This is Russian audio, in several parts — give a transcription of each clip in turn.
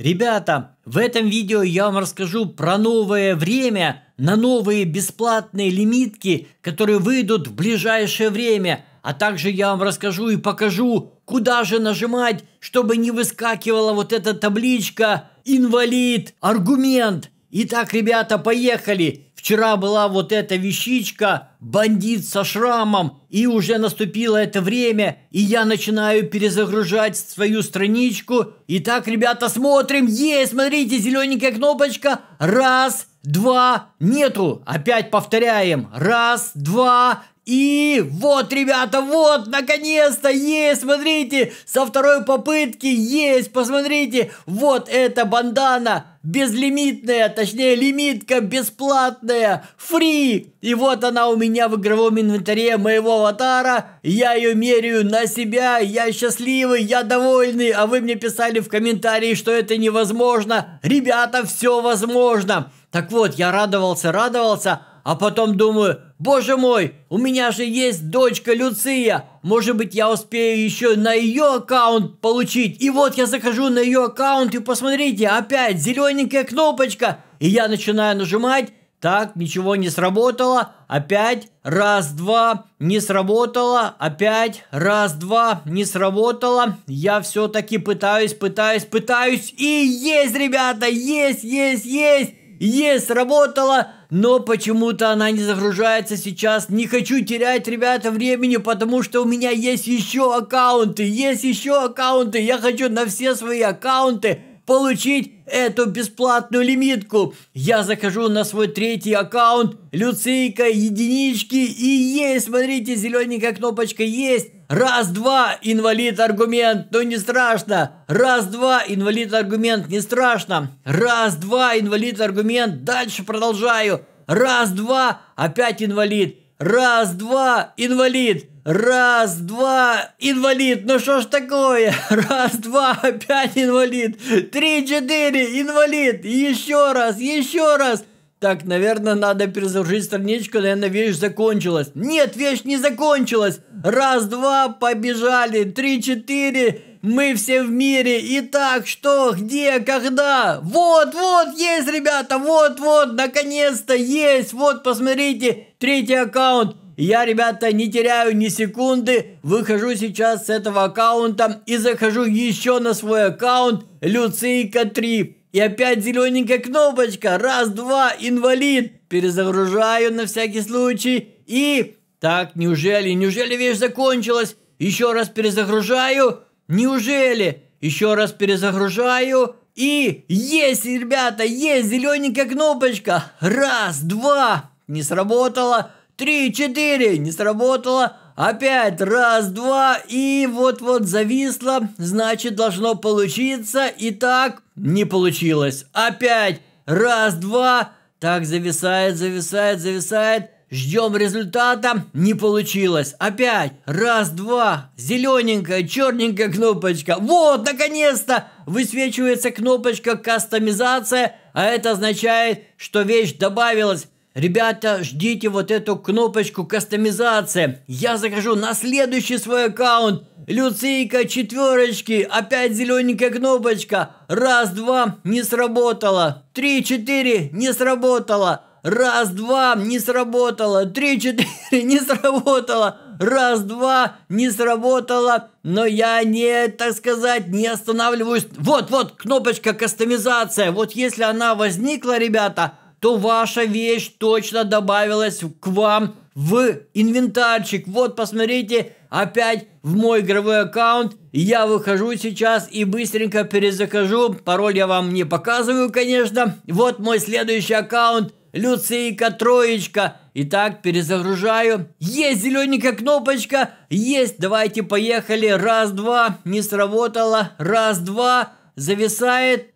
Ребята, в этом видео я вам расскажу про новое время, на новые бесплатные лимитки, которые выйдут в ближайшее время. А также я вам расскажу и покажу, куда же нажимать, чтобы не выскакивала вот эта табличка «Инвалид», «Аргумент». Итак, ребята, поехали! Вчера была вот эта вещичка, бандит со шрамом, и уже наступило это время, и я начинаю перезагружать свою страничку. Итак, ребята, смотрим. Есть, смотрите, зелененькая кнопочка. Раз, два, нету. Опять повторяем. Раз, два, и вот, ребята, вот, наконец-то есть, смотрите, со второй попытки есть, посмотрите, вот эта бандана безлимитная, точнее лимитка бесплатная, фри. И вот она у меня в игровом инвентаре моего аватара, я ее меряю на себя, я счастливый, я довольный, а вы мне писали в комментарии, что это невозможно. Ребята, все возможно. Так вот, я радовался, радовался, а потом думаю, боже мой, у меня же есть дочка Люция, может быть я успею еще на ее аккаунт получить. И вот я захожу на ее аккаунт и посмотрите, опять зелененькая кнопочка. И я начинаю нажимать, так, ничего не сработало, опять, раз, два, не сработало, опять, раз, два, не сработало. Я все-таки пытаюсь, пытаюсь, пытаюсь, и есть, ребята, есть, есть, есть, есть, сработало но почему-то она не загружается сейчас. Не хочу терять, ребята, времени, потому что у меня есть еще аккаунты, есть еще аккаунты. Я хочу на все свои аккаунты получить эту бесплатную лимитку. Я захожу на свой третий аккаунт, Люцейка единички, и есть, смотрите, зелененькая кнопочка есть. Раз, два, инвалид аргумент, ну не страшно. Раз, два, инвалид аргумент, не страшно. Раз, два, инвалид аргумент, дальше продолжаю. Раз, два, опять инвалид. Раз, два, инвалид. Раз, два, инвалид, ну что ж такое? Раз, два, опять инвалид. Три, четыре, инвалид. Еще раз, еще раз. Так, наверное, надо перезагрузить страничку, наверное, вещь закончилась. Нет, вещь не закончилась. Раз, два, побежали. Три, четыре, мы все в мире. Итак, что, где, когда? Вот, вот, есть, ребята, вот, вот, наконец-то есть. Вот, посмотрите, третий аккаунт. Я, ребята, не теряю ни секунды, выхожу сейчас с этого аккаунта и захожу еще на свой аккаунт Люцика 3. И опять зелененькая кнопочка. Раз, два, инвалид. Перезагружаю на всякий случай. И... Так, неужели, неужели вещь закончилась? Еще раз перезагружаю. Неужели? Еще раз перезагружаю. И есть, ребята, есть зелененькая кнопочка. Раз, два. Не сработало три, четыре, не сработало. Опять раз, два, и вот-вот зависло, значит должно получиться, и так не получилось. Опять раз, два, так зависает, зависает, зависает. Ждем результата, не получилось. Опять, раз, два, зелененькая, черненькая кнопочка. Вот, наконец-то высвечивается кнопочка кастомизация, а это означает, что вещь добавилась Ребята, ждите вот эту кнопочку кастомизация. Я захожу на следующий свой аккаунт. Люцийка четверочки. Опять зелененькая кнопочка. Раз, два, не сработало. Три, четыре, не сработало. Раз, два, не сработало. Три, четыре, не сработало. Раз, два, не сработало. Но я не, так сказать, не останавливаюсь. Вот, вот, кнопочка кастомизация. Вот если она возникла, ребята, то ваша вещь точно добавилась к вам в инвентарчик. Вот, посмотрите, опять в мой игровой аккаунт. Я выхожу сейчас и быстренько перезахожу. Пароль я вам не показываю, конечно. Вот мой следующий аккаунт. Люцийка, троечка. Итак, перезагружаю. Есть зелененькая кнопочка. Есть. Давайте поехали. Раз, два. Не сработало. Раз, два. Зависает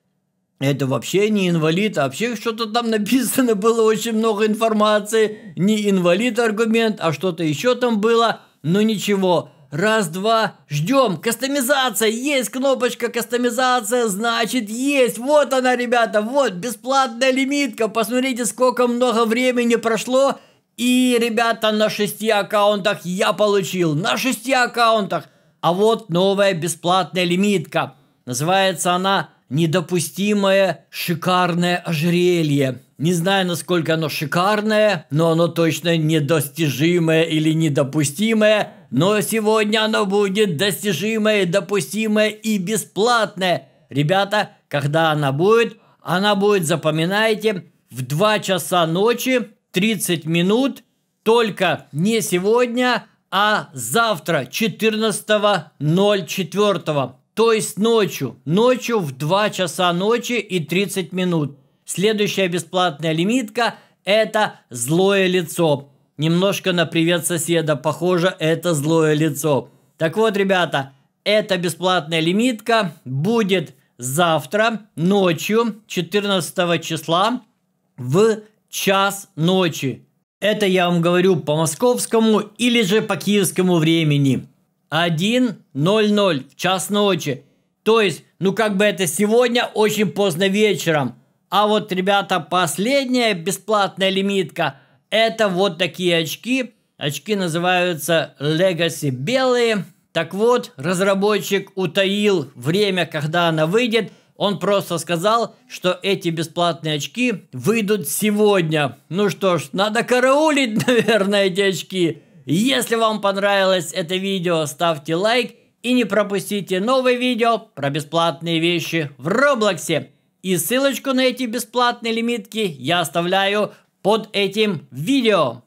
это вообще не инвалид, а вообще что-то там написано, было очень много информации, не инвалид аргумент, а что-то еще там было, но ну, ничего, Раз, два, ждем. Кастомизация, есть кнопочка кастомизация, значит есть. Вот она, ребята, вот бесплатная лимитка. Посмотрите, сколько много времени прошло. И, ребята, на шести аккаунтах я получил. На шести аккаунтах. А вот новая бесплатная лимитка. Называется она недопустимое шикарное ожерелье. Не знаю, насколько оно шикарное, но оно точно недостижимое или недопустимое. Но сегодня оно будет достижимое, допустимое и бесплатное. Ребята, когда она будет, она будет, запоминайте, в 2 часа ночи 30 минут. Только не сегодня, а завтра, 14.04. То есть ночью. Ночью в 2 часа ночи и 30 минут. Следующая бесплатная лимитка – это «Злое лицо». Немножко на «Привет соседа» похоже это «Злое лицо». Так вот, ребята, эта бесплатная лимитка будет завтра ночью 14 числа в час ночи. Это я вам говорю по московскому или же по киевскому времени. 1.00 в час ночи. То есть, ну как бы это сегодня очень поздно вечером. А вот, ребята, последняя бесплатная лимитка – это вот такие очки. Очки называются Legacy белые. Так вот, разработчик утаил время, когда она выйдет. Он просто сказал, что эти бесплатные очки выйдут сегодня. Ну что ж, надо караулить, наверное, эти очки. Если вам понравилось это видео, ставьте лайк и не пропустите новые видео про бесплатные вещи в Роблоксе. И ссылочку на эти бесплатные лимитки я оставляю под этим видео.